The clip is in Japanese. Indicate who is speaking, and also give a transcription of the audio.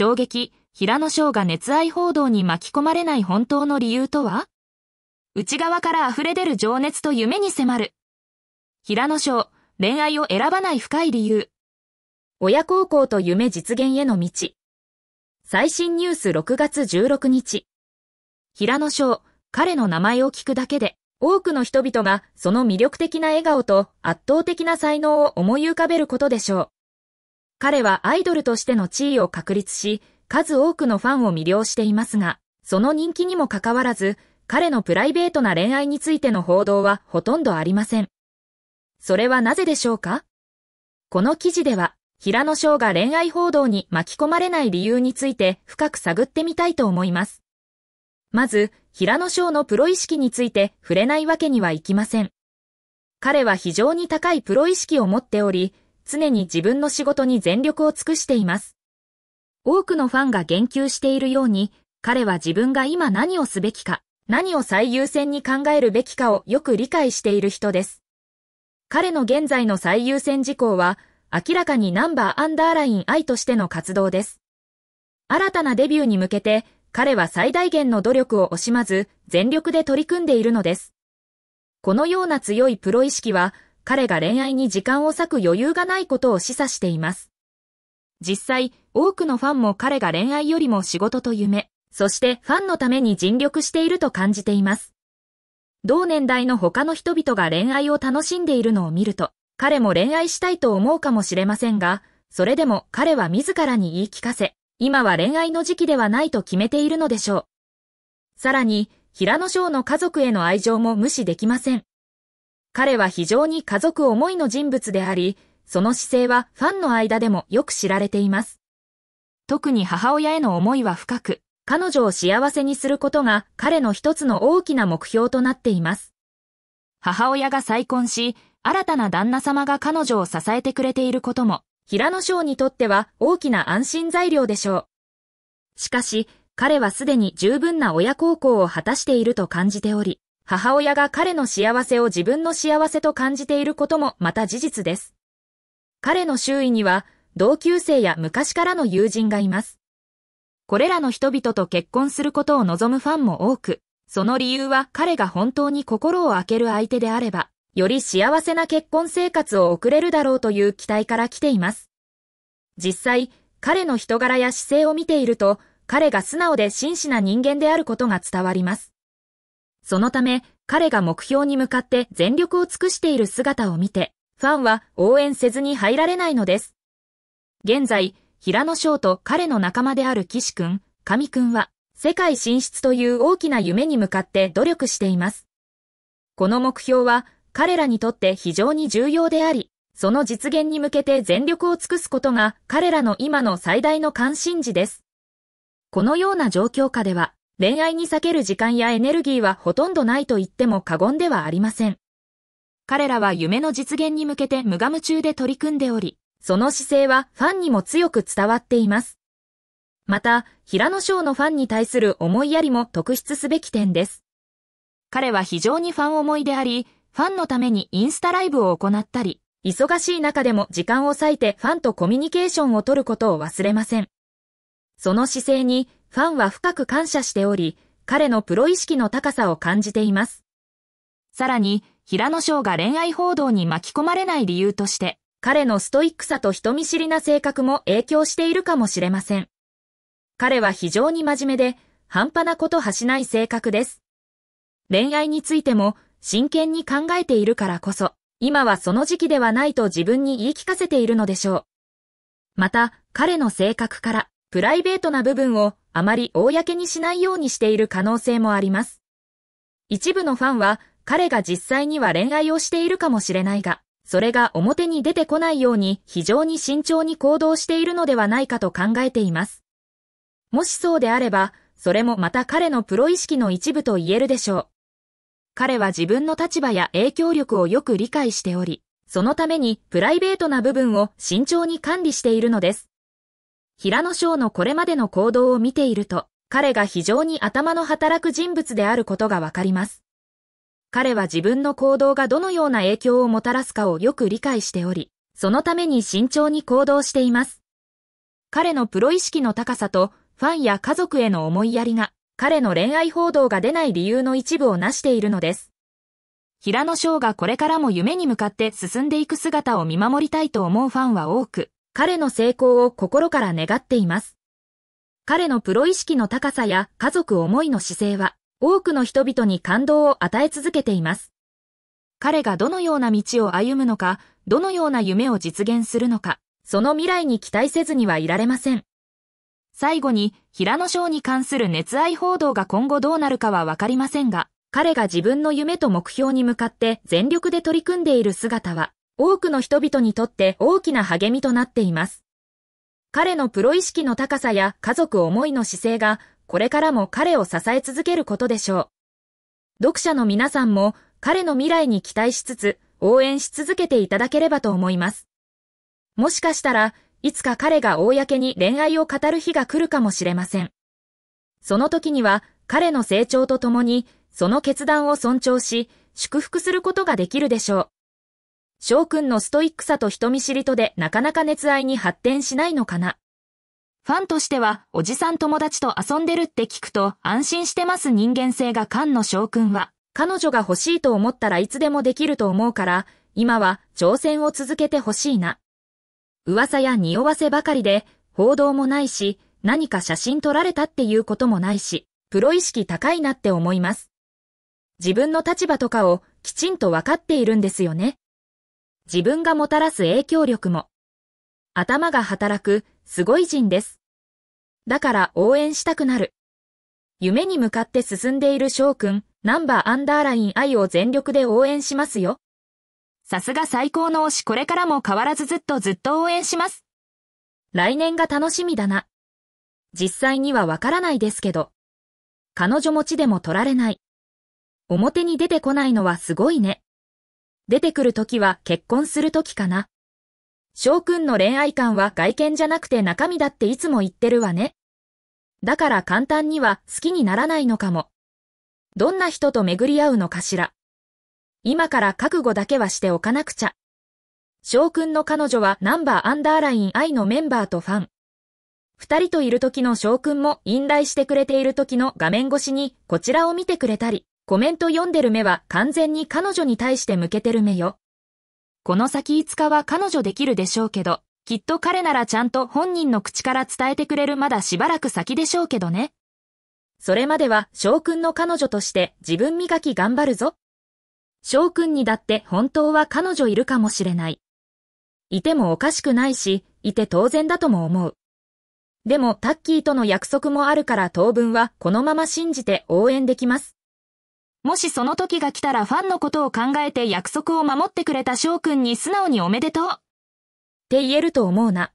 Speaker 1: 衝撃、平野翔が熱愛報道に巻き込まれない本当の理由とは内側から溢れ出る情熱と夢に迫る。平野翔、恋愛を選ばない深い理由。親孝行と夢実現への道。最新ニュース6月16日。平野翔、彼の名前を聞くだけで、多くの人々がその魅力的な笑顔と圧倒的な才能を思い浮かべることでしょう。彼はアイドルとしての地位を確立し、数多くのファンを魅了していますが、その人気にもかかわらず、彼のプライベートな恋愛についての報道はほとんどありません。それはなぜでしょうかこの記事では、平野翔が恋愛報道に巻き込まれない理由について深く探ってみたいと思います。まず、平野翔のプロ意識について触れないわけにはいきません。彼は非常に高いプロ意識を持っており、常に自分の仕事に全力を尽くしています。多くのファンが言及しているように、彼は自分が今何をすべきか、何を最優先に考えるべきかをよく理解している人です。彼の現在の最優先事項は、明らかにナンバーアンダーライン I としての活動です。新たなデビューに向けて、彼は最大限の努力を惜しまず、全力で取り組んでいるのです。このような強いプロ意識は、彼が恋愛に時間を割く余裕がないことを示唆しています。実際、多くのファンも彼が恋愛よりも仕事と夢、そしてファンのために尽力していると感じています。同年代の他の人々が恋愛を楽しんでいるのを見ると、彼も恋愛したいと思うかもしれませんが、それでも彼は自らに言い聞かせ、今は恋愛の時期ではないと決めているのでしょう。さらに、平野翔の家族への愛情も無視できません。彼は非常に家族思いの人物であり、その姿勢はファンの間でもよく知られています。特に母親への思いは深く、彼女を幸せにすることが彼の一つの大きな目標となっています。母親が再婚し、新たな旦那様が彼女を支えてくれていることも、平野翔にとっては大きな安心材料でしょう。しかし、彼はすでに十分な親孝行を果たしていると感じており、母親が彼の幸せを自分の幸せと感じていることもまた事実です。彼の周囲には、同級生や昔からの友人がいます。これらの人々と結婚することを望むファンも多く、その理由は彼が本当に心を開ける相手であれば、より幸せな結婚生活を送れるだろうという期待から来ています。実際、彼の人柄や姿勢を見ていると、彼が素直で真摯な人間であることが伝わります。そのため、彼が目標に向かって全力を尽くしている姿を見て、ファンは応援せずに入られないのです。現在、平野翔と彼の仲間である岸くん、神くんは、世界進出という大きな夢に向かって努力しています。この目標は、彼らにとって非常に重要であり、その実現に向けて全力を尽くすことが彼らの今の最大の関心事です。このような状況下では、恋愛に避ける時間やエネルギーはほとんどないと言っても過言ではありません。彼らは夢の実現に向けて無我夢中で取り組んでおり、その姿勢はファンにも強く伝わっています。また、平野翔のファンに対する思いやりも特筆すべき点です。彼は非常にファン思いであり、ファンのためにインスタライブを行ったり、忙しい中でも時間を割いてファンとコミュニケーションを取ることを忘れません。その姿勢にファンは深く感謝しており、彼のプロ意識の高さを感じています。さらに、平野翔が恋愛報道に巻き込まれない理由として、彼のストイックさと人見知りな性格も影響しているかもしれません。彼は非常に真面目で、半端なことはしない性格です。恋愛についても、真剣に考えているからこそ、今はその時期ではないと自分に言い聞かせているのでしょう。また、彼の性格から、プライベートな部分をあまり公にしないようにしている可能性もあります。一部のファンは、彼が実際には恋愛をしているかもしれないが、それが表に出てこないように非常に慎重に行動しているのではないかと考えています。もしそうであれば、それもまた彼のプロ意識の一部と言えるでしょう。彼は自分の立場や影響力をよく理解しており、そのためにプライベートな部分を慎重に管理しているのです。平野翔のこれまでの行動を見ていると、彼が非常に頭の働く人物であることがわかります。彼は自分の行動がどのような影響をもたらすかをよく理解しており、そのために慎重に行動しています。彼のプロ意識の高さと、ファンや家族への思いやりが、彼の恋愛報道が出ない理由の一部を成しているのです。平野翔がこれからも夢に向かって進んでいく姿を見守りたいと思うファンは多く、彼の成功を心から願っています。彼のプロ意識の高さや家族思いの姿勢は、多くの人々に感動を与え続けています。彼がどのような道を歩むのか、どのような夢を実現するのか、その未来に期待せずにはいられません。最後に、平野翔に関する熱愛報道が今後どうなるかはわかりませんが、彼が自分の夢と目標に向かって全力で取り組んでいる姿は、多くの人々にとって大きな励みとなっています。彼のプロ意識の高さや家族思いの姿勢が、これからも彼を支え続けることでしょう。読者の皆さんも彼の未来に期待しつつ、応援し続けていただければと思います。もしかしたら、いつか彼が公に恋愛を語る日が来るかもしれません。その時には、彼の成長とともに、その決断を尊重し、祝福することができるでしょう。翔くんのストイックさと人見知りとでなかなか熱愛に発展しないのかな。ファンとしては、おじさん友達と遊んでるって聞くと安心してます人間性が菅野翔くんは、彼女が欲しいと思ったらいつでもできると思うから、今は挑戦を続けてほしいな。噂や匂わせばかりで、報道もないし、何か写真撮られたっていうこともないし、プロ意識高いなって思います。自分の立場とかをきちんとわかっているんですよね。自分がもたらす影響力も。頭が働く、すごい人です。だから応援したくなる。夢に向かって進んでいる翔くん、ナンバーアンダーライン愛を全力で応援しますよ。さすが最高の推しこれからも変わらずずっとずっと応援します。来年が楽しみだな。実際にはわからないですけど。彼女持ちでも取られない。表に出てこないのはすごいね。出てくる時は結婚する時かな。翔くんの恋愛観は外見じゃなくて中身だっていつも言ってるわね。だから簡単には好きにならないのかも。どんな人と巡り合うのかしら。今から覚悟だけはしておかなくちゃ。翔くんの彼女はナンバーアンダーライン愛のメンバーとファン。二人といる時の翔くんも引退してくれている時の画面越しにこちらを見てくれたり。コメント読んでる目は完全に彼女に対して向けてる目よ。この先5日は彼女できるでしょうけど、きっと彼ならちゃんと本人の口から伝えてくれるまだしばらく先でしょうけどね。それまでは翔くんの彼女として自分磨き頑張るぞ。翔くんにだって本当は彼女いるかもしれない。いてもおかしくないし、いて当然だとも思う。でもタッキーとの約束もあるから当分はこのまま信じて応援できます。もしその時が来たらファンのことを考えて約束を守ってくれた翔くんに素直におめでとうって言えると思うな。